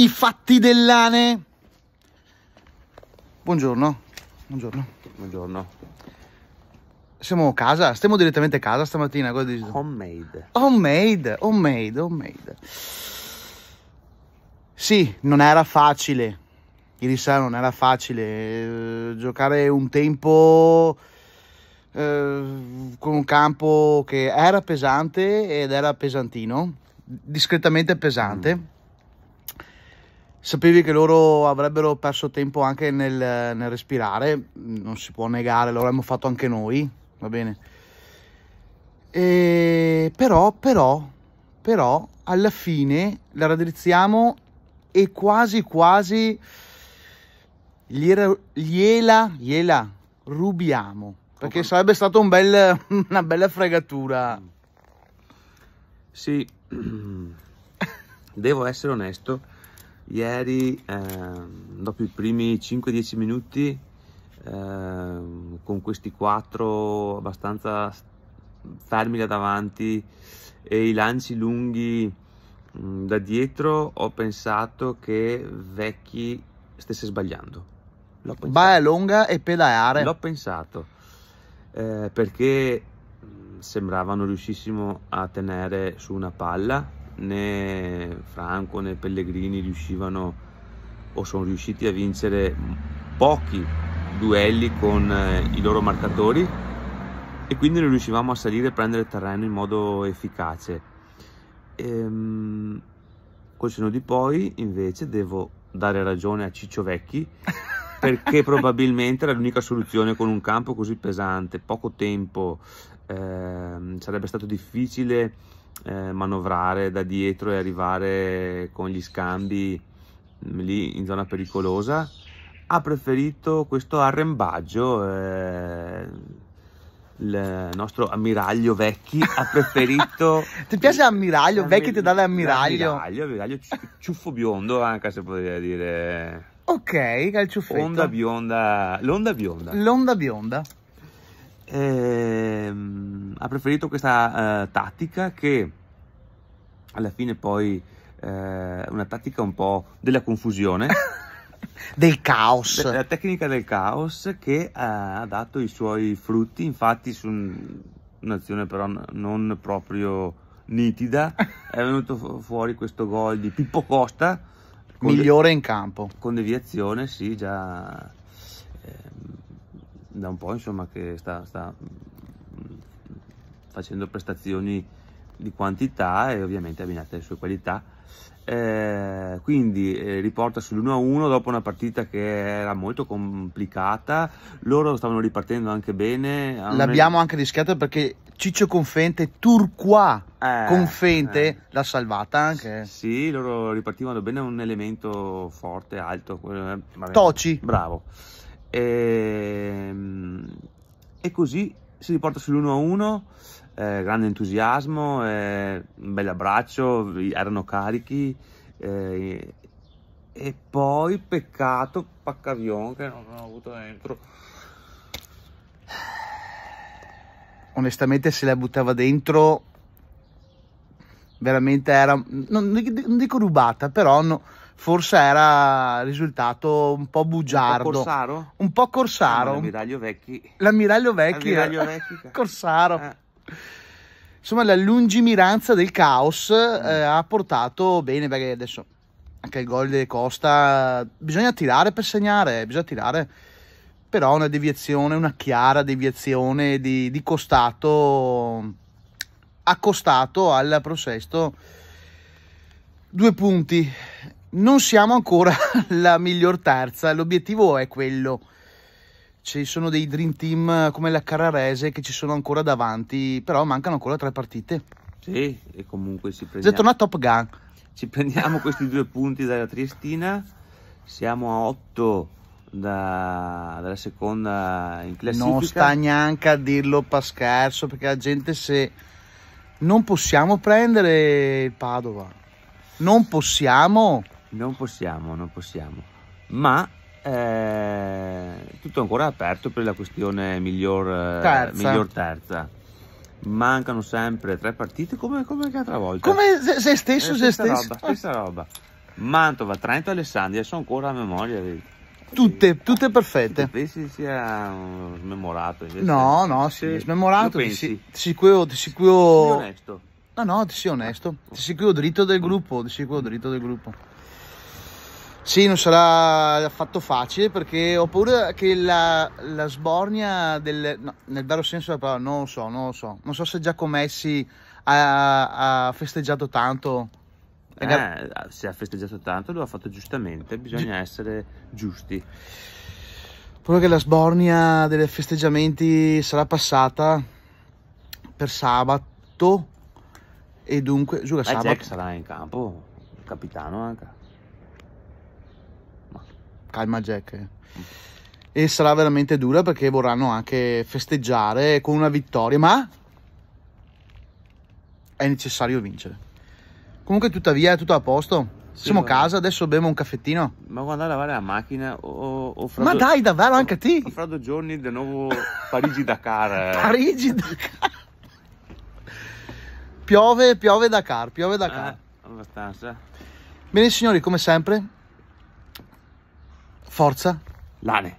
i fatti dell'ane. Buongiorno. Buongiorno. Buongiorno. Siamo a casa, stiamo direttamente a casa stamattina, cosa dici? Homemade. Homemade, homemade, homemade. Sì, non era facile. Ieri sera non era facile eh, giocare un tempo eh, con un campo che era pesante ed era pesantino, discretamente pesante. Mm Sapevi che loro avrebbero perso tempo anche nel, nel respirare, non si può negare, lo avremmo fatto anche noi, va bene. E però, però, però, alla fine la raddrizziamo e quasi quasi gliela, gliela, gliela rubiamo. Perché sarebbe stata un bel, una bella fregatura. Sì, devo essere onesto ieri ehm, dopo i primi 5-10 minuti ehm, con questi quattro abbastanza fermi là davanti e i lanci lunghi mh, da dietro ho pensato che Vecchi stesse sbagliando Baia lunga e pedalare l'ho pensato eh, perché non riuscissimo a tenere su una palla né Franco né Pellegrini riuscivano o sono riusciti a vincere pochi duelli con eh, i loro marcatori e quindi non riuscivamo a salire e prendere terreno in modo efficace. Ehm, col seno di poi invece devo dare ragione a Ciccio Vecchi perché probabilmente era l'unica soluzione con un campo così pesante, poco tempo, ehm, sarebbe stato difficile eh, manovrare da dietro e arrivare con gli scambi mm, lì in zona pericolosa ha preferito questo arrembaggio eh, il nostro ammiraglio Vecchi ha preferito ti piace l'ammiraglio Vecchi ti dà l'ammiraglio ammiraglio, ciuffo biondo anche se potrei dire ok, calciuffetto onda bionda l'onda bionda l'onda bionda ehm, ha preferito questa eh, tattica che alla fine poi è eh, una tattica un po' della confusione. del caos. La tecnica del caos che eh, ha dato i suoi frutti, infatti su un'azione però non proprio nitida è venuto fuori questo gol di Pippo Costa. Migliore in campo. Con deviazione, sì, già da un po' insomma che sta, sta mm, facendo prestazioni di quantità e ovviamente abbinate alle sue qualità. Eh, quindi eh, riporta sull'1-1 dopo una partita che era molto complicata, loro stavano ripartendo anche bene. L'abbiamo anche rischiato perché Ciccio Confente, Turqua eh, Confente eh. l'ha salvata anche. Sì, loro ripartivano bene, un elemento forte, alto. Eh, Toci. Bravo e, ehm, e così si riporta sull'1-1 eh, grande entusiasmo eh, un bel abbraccio erano carichi eh, e poi peccato Paccavion che non ho avuto dentro onestamente se la buttava dentro veramente era non, non dico rubata però no, forse era risultato un po' bugiardo. Un po' corsaro? Un po' corsaro. Ah, l'ammiraglio Vecchi. L'ammiraglio Vecchi. L'ammiraglio eh. Vecchi. Cioè. corsaro. Eh. Insomma, la lungimiranza del caos eh, ha portato bene perché adesso anche il gol di Costa bisogna tirare per segnare, bisogna tirare. Però una deviazione, una chiara deviazione di, di costato ha costato al Prosesto due punti non siamo ancora la miglior terza, l'obiettivo è quello. Ci sono dei dream team eh, come la Carrarese che ci sono ancora davanti, però mancano ancora tre partite. Sì, e comunque si prendiamo... Detto una Top Gun. Ci prendiamo questi due punti dalla Triestina, siamo a 8 da, dalla seconda in classifica. Non sta neanche a dirlo Pascherso, perché la gente se... Non possiamo prendere il Padova. Non possiamo non possiamo, non possiamo, ma eh, tutto ancora aperto per la questione miglior eh, terza. Miglior terza. Mancano sempre tre partite come, come l'altra volta. Come se, se stesso, eh, se stesso. Roba, stessa roba. Mantova, Trento e Alessandria sono ancora a memoria. Tutte, tutte perfette. Pensi sia smemorato? No, no, si è smemorato. Ti, si, ti sicuro, ti sicuro... Ti onesto. No, no, ti sei onesto. Ti sicuro dritto del gruppo, ti sicuro dritto del gruppo. Sì, non sarà affatto facile perché ho paura che la, la sbornia, del, no, nel vero senso della parola, non lo so, non lo so. Non so se Giacomo Messi ha, ha festeggiato tanto. Eh, ah, se ha festeggiato tanto lo ha fatto giustamente, bisogna Gi essere giusti. Proprio che la sbornia dei festeggiamenti sarà passata per sabato e dunque... Giù, eh, sabato... Jack sarà in campo, capitano anche calma Jack e sarà veramente dura perché vorranno anche festeggiare con una vittoria ma è necessario vincere comunque tuttavia è tutto a posto sì, siamo a casa adesso beviamo un caffettino ma quando lavare la macchina o, o ma dai davvero anche a te fra due giorni di nuovo Parigi Dakar eh. Parigi Dakar piove piove Dakar piove Dakar eh, abbastanza bene signori come sempre Forza Lane.